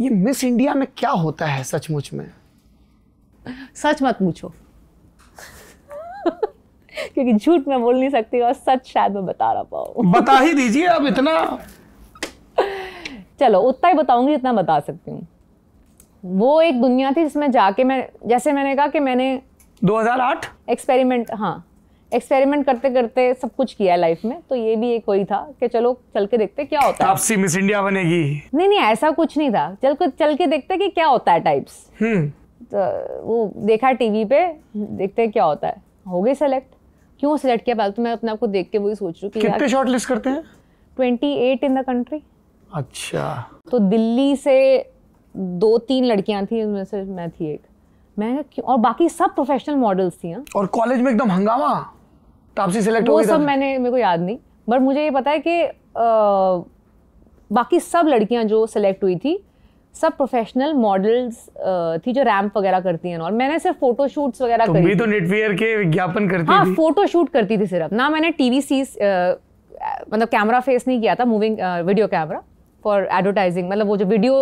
ये miss India में क्या होता है सचमुच में सच मत पूछो क्योंकि झूठ मैं बोल नहीं सकती और सच शायद मैं बता रहा पाऊ बता ही दीजिए अब इतना चलो उतना ही बताऊंगी जितना बता सकती हूँ वो एक दुनिया थी जिसमें जाके मैं जैसे मैंने कहा कि मैंने 2008 एक्सपेरिमेंट हाँ एक्सपेरिमेंट करते करते सब कुछ किया है लाइफ में तो ये भी एक वही था कि चलो चल के देखते क्या होता है आपसी मिस इंडिया बनेगी नहीं नहीं ऐसा कुछ नहीं था चल चल के देखते कि क्या होता है टाइप्स हम्म। तो वो देखा टीवी पे देखते क्या होता है हो गई सेलेक्ट क्यों सिलेक्ट किया पहले तो मैं अपने आप को देख के वही सोच रही हूँ कितने शॉर्ट लिस्ट करते हैं twenty eight in the country अच्छा तो दिल्ली से दो तीन लड़कियां थी उनमें से मैं थी एक मैं क्यों और बाकी सब प्रोफेशनल मॉडल्स थी हा? और कॉलेज में एकदम हंगामा तापसी सिलेक्ट हो गई सब तो- मैंने मेरे को याद नहीं बट मुझे ये पता है कि आ, बाकी सब लड़कियां जो सिलेक्ट हुई थी सब प्रोफेशनल मॉडल्स थी जो रैंप वगैरह करती हैं और मैंने सिर्फ फोटोशूट्स वगैरह तुम तो करी भी तो नेटवेयर के विज्ञापन करती हाँ फोटोशूट करती थी सिर्फ ना मैंने टी वी सी मतलब कैमरा फेस नहीं किया था moving video camera for advertising मतलब वो जो वीडियो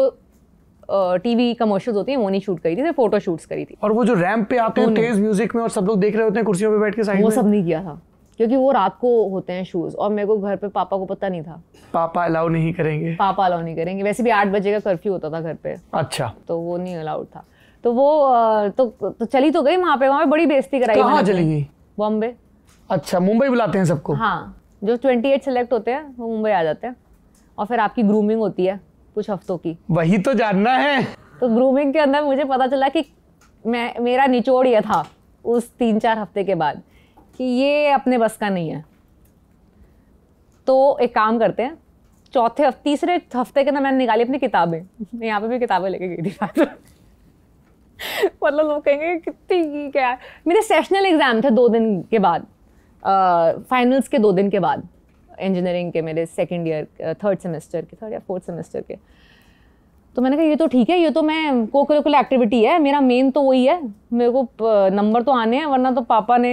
टीवी कमर्शियल्स होती हैं वो नहीं शूट करी थी सिर्फ फोटो शूट्स करी थी और वो जो रैंप पे आते हैं तेज म्यूजिक में और सब लोग देख रहे होते हैं कुर्सियों पे बैठ के साइड वो सब नहीं किया था क्योंकि वो रात को होते हैं शूज़ और मेरे को घर पे पापा को पता नहीं था पापा अलाउ नहीं करेंगे पापा अलाउ नहीं करेंगे वैसे भी आठ बजे का कर्फ्यू होता था घर पे अच्छा तो वो नहीं अलाउड था तो वो तो, तो चली तो गई वहाँ पे वहाँ पे बड़ी बेजती कराई कहाँ चली गई बॉम्बे अच्छा मुंबई बुलाते हैं सबको हाँ जो ट्वेंटी एट सेलेक्ट होते हैं वो मुंबई आ जाते हैं और फिर आपकी ग्रूमिंग होती है कुछ हफ्तों की वही तो जानना है तो ग्रूमिंग के अंदर मुझे पता चला कि मैं मेरा निचोड़ यह था उस तीन चार हफ्ते के बाद कि ये अपने बस का नहीं है तो एक काम करते हैं चौथे तीसरे हफ्ते के अंदर मैंने निकाली अपनी किताबें मैं यहाँ पे भी किताबें लेके गई थी मतलब लोग कहेंगे कितनी क्या मेरे सेशनल एग्ज़ाम थे दो दिन के बाद फाइनल्स के दो दिन के बाद इंजीनियरिंग के मेरे सेकेंड ईयर थर्ड सेमेस्टर के थर्ड या फोर्थ सेमेस्टर के तो मैंने कहा ये तो ठीक है ये तो मैं को करिकुलर एक्टिविटी है मेरा मेन तो वही है मेरे को नंबर तो आने हैं वरना तो पापा ने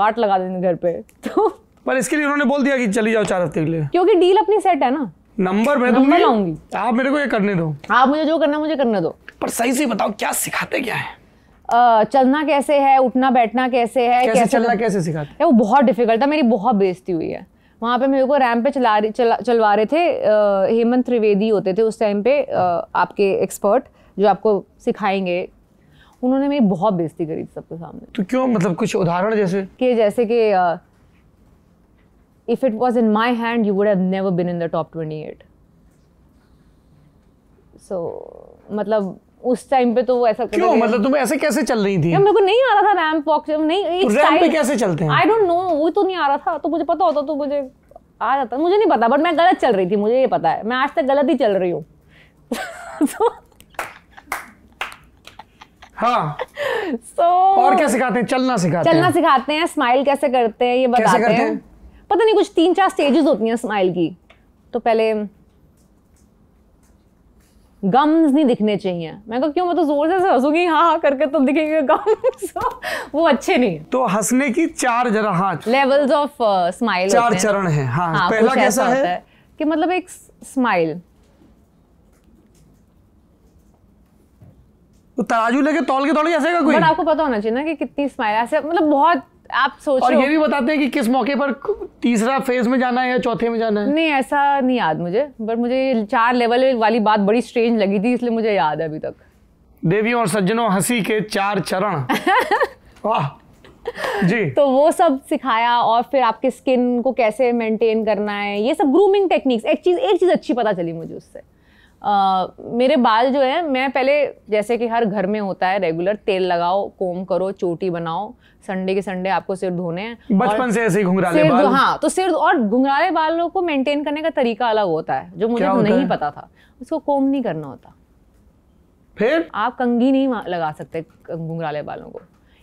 वाट लगा देने घर पे तो पर इसके लिए उन्होंने बोल दिया कि चली जाओ चार हफ्ते के लिए क्योंकि डील अपनी सेट है ना नंबर मैं नंबर तो लाऊंगी आप मेरे को ये करने दो आप मुझे जो करना मुझे करने दो पर सही से बताओ क्या सिखाते क्या है चलना कैसे है उठना बैठना कैसे है कैसे, कैसे चलना कैसे सिखाते है वो बहुत डिफिकल्ट मेरी बहुत बेइज्जती हुई है वहाँ पे मेरे को रैम पे चला चला चलवा रहे थे हेमंत त्रिवेदी होते थे उस टाइम पे आ, आपके एक्सपर्ट जो आपको सिखाएंगे उन्होंने मेरी बहुत बेइज्जती करी थी सबके सामने तो क्यों मतलब कुछ उदाहरण जैसे कि जैसे कि if it was in my hand you would have never been in the top twenty eight so मतलब उस टाइम पे तो वो ऐसा क्यों मतलब तुम ऐसे कैसे चल रही थी मेरे को नहीं आ रहा था रैम वॉक नहीं तो रैम पे कैसे चलते हैं आई डोंट नो वो तो नहीं आ रहा था तो मुझे पता होता तो मुझे आ जाता मुझे नहीं पता बट मैं गलत चल रही थी मुझे ये पता है मैं आज तक गलत ही चल रही हूँ तो हाँ so, और क्या सिखाते हैं चलना सिखाते चलना हैं। सिखाते हैं स्माइल कैसे करते हैं ये बताते हैं पता नहीं कुछ तीन चार स्टेजेस होती हैं स्माइल की तो पहले गम्स नहीं दिखने चाहिए मैं कहा क्यों मैं तो जोर से हंसूंगी हाँ हाँ करके तो दिखेंगे गम्स वो अच्छे नहीं तो हंसने की चार जरा हाँ लेवल्स ऑफ स्माइल चार चरण है हाँ, हाँ पहला कैसा है? है कि मतलब एक स्माइल तो तराजू लेके तौल के तौल ऐसे का कोई बट आपको पता होना चाहिए ना कि कितनी स्माइल ऐसे मतलब बहुत आप सोचो और ये भी बताते हैं कि किस मौके पर तीसरा फेज में जाना है या चौथे में जाना है नहीं ऐसा नहीं याद मुझे बट मुझे चार लेवल वाली बात बड़ी स्ट्रेंज लगी थी इसलिए मुझे याद है अभी तक देवियों और सज्जनों हंसी के चार चरण वाह जी तो वो सब सिखाया और फिर आपके स्किन को कैसे मेंटेन करना है ये सब ग्रूमिंग टेक्निक्स एक चीज एक चीज अच्छी पता चली मुझे उससे आ, मेरे बाल जो है मैं पहले जैसे कि हर घर में होता है रेगुलर तेल लगाओ कोम करो चोटी बनाओ संडे के संडे आपको सिर धोने हैं बचपन से ऐसे घुंघराले बाल हाँ तो सिर और घुंघराले बालों को मेंटेन करने का तरीका अलग होता है जो मुझे तो नहीं पता था उसको कोम नहीं करना होता फिर आप कंगी नहीं लगा सकते घुंघराले बालों को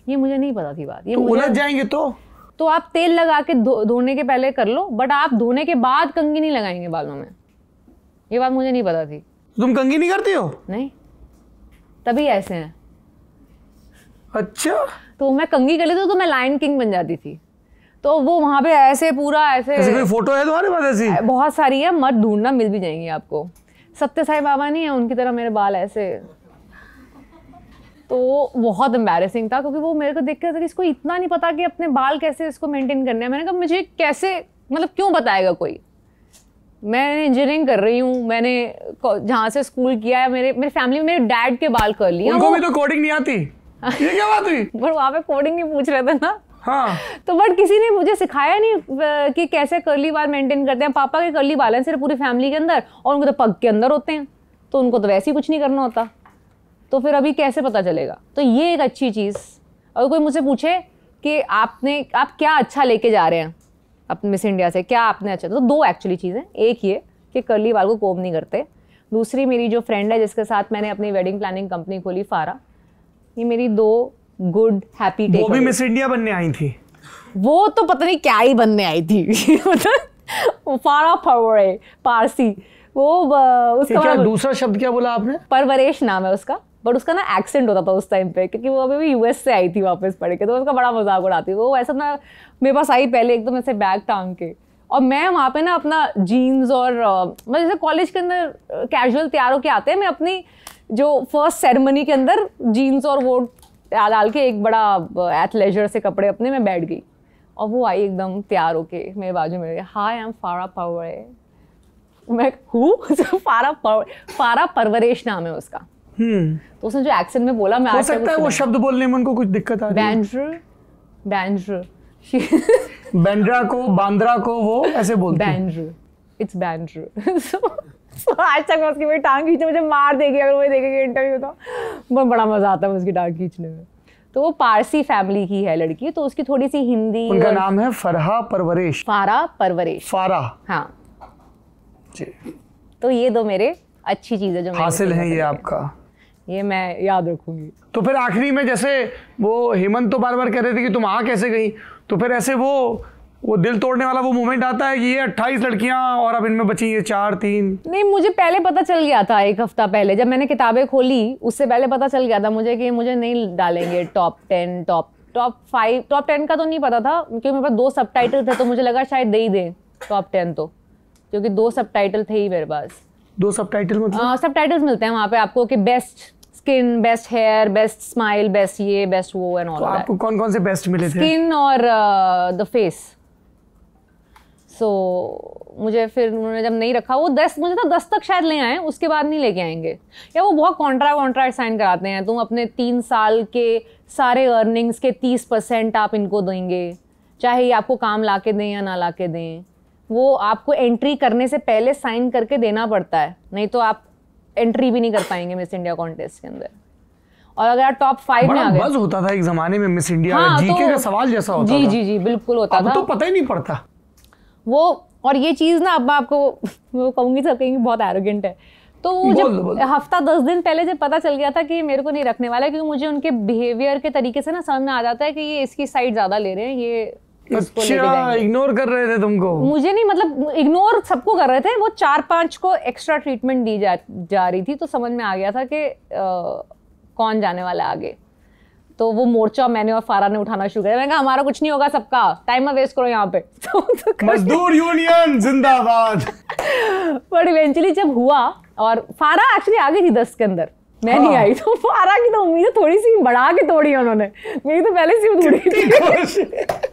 ये मुझे नहीं पता थी बात ये तो उलझ जाएंगे तो तो आप तेल लगा के धोने के पहले कर लो बट आप धोने के बाद कंगी नहीं लगाएंगे बालों में ये बात मुझे नहीं पता थी तुम कंगी नहीं करती हो नहीं तभी ऐसे हैं अच्छा तो मैं कंगी कर लेती तो, मैं लाइन किंग बन जाती थी तो वो वहां पे ऐसे पूरा ऐसे ऐसी कोई फोटो है तुम्हारे पास ऐसी बहुत सारी है मत ढूंढना मिल भी जाएंगी आपको सत्य साई बाबा नहीं है उनकी तरह मेरे बाल ऐसे तो बहुत एम्बेरसिंग था क्योंकि वो मेरे को देख कर इसको इतना नहीं पता कि अपने बाल कैसे इसको मेंटेन करने हैं मैंने कहा मुझे कैसे मतलब क्यों बताएगा कोई मैं इंजीनियरिंग कर रही हूँ मैंने जहाँ से स्कूल किया है मेरे मेरे फैमिली में मेरे डैड के बाल कर लिए उनको भी तो कोडिंग नहीं आती ये क्या बात हुई पर वहाँ पे कोडिंग नहीं पूछ रहे थे ना हाँ तो बट किसी ने मुझे सिखाया नहीं कि कैसे करली बाल मेंटेन करते हैं पापा के करली बाल हैं सिर्फ पूरी फैमिली के अंदर और उनको तो पग के अंदर होते हैं तो उनको तो वैसे ही कुछ नहीं करना होता तो फिर अभी कैसे पता चलेगा तो ये एक अच्छी चीज़ और कोई मुझसे पूछे कि आपने आप क्या अच्छा लेके जा रहे हैं अपने मिस इंडिया से क्या आपने अच्छा तो दो एक्चुअली चीज़ें एक ये कि कर्ली बाल को कोम नहीं करते दूसरी मेरी जो फ्रेंड है जिसके साथ मैंने अपनी वेडिंग प्लानिंग कंपनी खोली फारा ये मेरी दो गुड हैप्पी वो भी मिस इंडिया बनने आई थी वो तो पता नहीं क्या ही बनने आई थी फारा फवरे पारसी वो उसका दूसरा शब्द क्या बोला आपने परवरेश नाम है उसका बट उसका ना एक्सेंट होता था उस टाइम पे क्योंकि वो अभी भी यूएस से आई थी वापस पढ़ के तो उसका बड़ा मजाक उड़ाती वो ऐसा ना मेरे पास आई पहले एकदम ऐसे बैग टांग के और मैं वहाँ पे ना अपना जीन्स और मैं जैसे कॉलेज के अंदर कैजुअल तैयार होके आते हैं मैं अपनी जो फर्स्ट सेरेमनी के अंदर जीन्स और वो डाल के एक बड़ा एथलेजर से कपड़े अपने में बैठ गई और वो आई एकदम तैयार होके मेरे बाजू में हाय एम फारा पावर मैं हूँ फारा पावर फारा परवरेश नाम है उसका हम्म। तो उसने जो एक्सेंट में बोला मैं हो सकता है वो शब्द बोलने में उनको कुछ दिक्कत आ रही है बैंड्र बैंड्र बैंड्रा को बांद्रा को वो ऐसे बोलते हैं बैंड्र इट्स बैंड्र सो आज तक मैं उसकी मेरी टांग खींचे मुझे मार देगी अगर वो देखेगी इंटरव्यू तो बहुत बड़ा मज़ा आता है उसकी टांग खींचने में तो वो पारसी फैमिली की है लड़की तो उसकी थोड़ी सी हिंदी उनका नाम है फरहा परवरेश फारा परवरेश फारा हाँ जी तो ये दो मेरे अच्छी चीज़ है जो हासिल है ये आपका ये मैं याद रखूंगी तो फिर आखिरी में जैसे वो हेमंत तो बार बार कह रहे थे कि तुम आ कैसे गई तो फिर ऐसे वो वो दिल तोड़ने वाला वो मोमेंट आता है कि ये अट्ठाईस लड़कियां और अब इनमें बची ये चार तीन नहीं मुझे पहले पता चल गया था एक हफ्ता पहले जब मैंने किताबें खोली उससे पहले पता चल गया था मुझे कि मुझे नहीं डालेंगे top ten top top five top ten का तो नहीं पता था क्योंकि मेरे पास दो सब थे तो मुझे लगा शायद दे ही दें टॉप टेन तो क्योंकि दो सब थे ही मेरे पास दो सब मतलब सब हाँ, मिलते हैं वहाँ पे आपको कि best skin best hair best smile best ये बेस्ट वो एंड ऑल आपको कौन कौन से बेस्ट मिले थे स्किन और द फेस सो मुझे फिर उन्होंने जब नहीं रखा वो दस मुझे तो दस तक शायद ले आए उसके बाद नहीं लेके आएंगे या वो बहुत कॉन्ट्रैक्ट कॉन्ट्रैक्ट साइन कराते हैं तुम अपने तीन साल के सारे अर्निंग्स के तीस परसेंट आप इनको देंगे चाहे ये आपको काम ला के दें या ना ला के दें वो आपको एंट्री करने से पहले साइन करके देना पड़ता है नहीं तो आप एंट्री भी नहीं कर पाएंगे मिस इंडिया कॉन्टेस्ट के अंदर और अगर आप टॉप फाइव में आ गए बज होता था एक जमाने में मिस इंडिया हाँ, तो जीके तो, का सवाल जैसा होता जी जी जी बिल्कुल होता अब था तो पता ही नहीं पड़ता वो और ये चीज़ ना अब मैं आपको वो कहूंगी सब कहेंगे बहुत एरोगेंट है तो वो जब हफ्ता दस दिन पहले जब पता चल गया था कि मेरे को नहीं रखने वाला क्योंकि मुझे उनके बिहेवियर के तरीके से ना समझ में आ जाता है कि ये इसकी साइड ज़्यादा ले रहे हैं ये अच्छा इग्नोर कर रहे थे तुमको मुझे नहीं मतलब इग्नोर सबको कर रहे थे वो चार पांच को एक्स्ट्रा ट्रीटमेंट दी जा जा रही थी तो समझ में आ गया था कि कौन जाने वाला आगे तो वो मोर्चा मैंने और फारा ने उठाना शुरू किया मैंने कहा हमारा कुछ नहीं होगा सबका टाइम वेस्ट करो यहाँ पे तो, तो मजदूर यूनियन जिंदाबाद बट इवेंचुअली जब हुआ और फारा एक्चुअली आ गई थी दस के अंदर मैं हाँ। नहीं आई तो फारा की तो उम्मीद थोड़ी सी बढ़ा के तोड़ी उन्होंने मेरी तो पहले से थी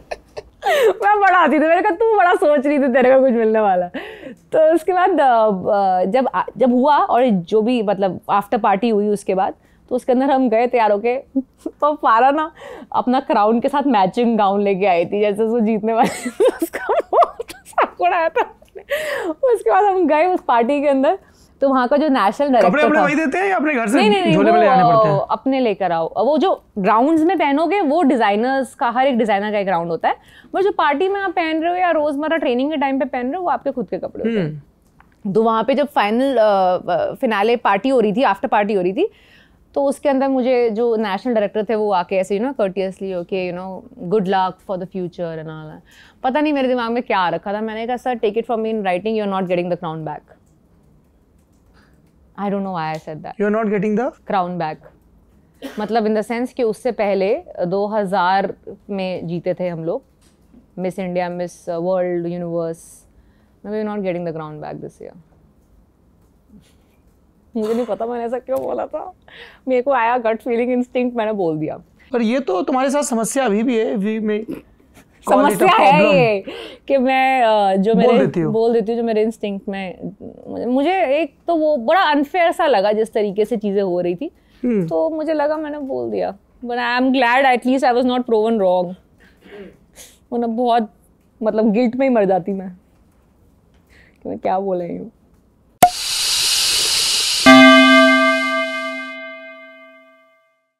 मैं बढ़ाती थी मैंने कहा तू बड़ा सोच रही थी तेरे को कुछ मिलने वाला तो उसके बाद जब जब हुआ और जो भी मतलब आफ्टर पार्टी हुई उसके बाद तो उसके अंदर हम गए तैयार होके तो पारा ना अपना क्राउन के साथ मैचिंग गाउन लेके आई थी जैसे उसको जीतने वाली उसका तो आया था उसके बाद हम गए उस पार्टी के अंदर तो वहाँ का जो नेशनल कपड़े देते हैं या अपने घर से नहीं नहीं, नहीं पड़ते हैं? अपने लेकर आओ वो जो ग्राउंड्स में पहनोगे वो डिजाइनर्स का हर एक डिजाइनर का एक ग्राउंड होता है बट जो पार्टी में आप पहन रहे हो या रोजमर्रा ट्रेनिंग के टाइम पे पहन रहे हो वो आपके खुद के कपड़े होते हैं हम्म। तो वहाँ पे जब फाइनल फिनाले पार्टी हो रही थी आफ्टर पार्टी हो रही थी तो उसके अंदर मुझे जो नेशनल डायरेक्टर थे वो आके ऐसे you know courteously okay you know good luck for the future and all पता नहीं मेरे दिमाग में क्या रखा था मैंने कहा sir take it from me in writing you are not getting the crown back I don't know why I said that you are not getting the crown back मतलब इन द सेंस कि उससे पहले 2000 uh, में जीते थे हम लोग miss India miss world universe मैं we not getting the crown back this year मुझे नहीं पता मैंने ऐसा क्यों बोला था मेरे को आया गट फीलिंग इंस्टिंक्ट मैंने बोल दिया पर ये तो तुम्हारे साथ समस्या अभी भी है अभी में समस्या है ये कि मैं जो मेरे बोल देती हूँ बोल देती जो मेरे इंस्टिंक्ट में मुझे एक तो वो बड़ा अनफेयर सा लगा जिस तरीके से चीज़ें हो रही थी hmm. तो मुझे लगा मैंने बोल दिया but I am glad at least I was not proven wrong मतलब बहुत मतलब गिल्ट में ही मर जाती मैं कि मैं क्या बोल रही हूँ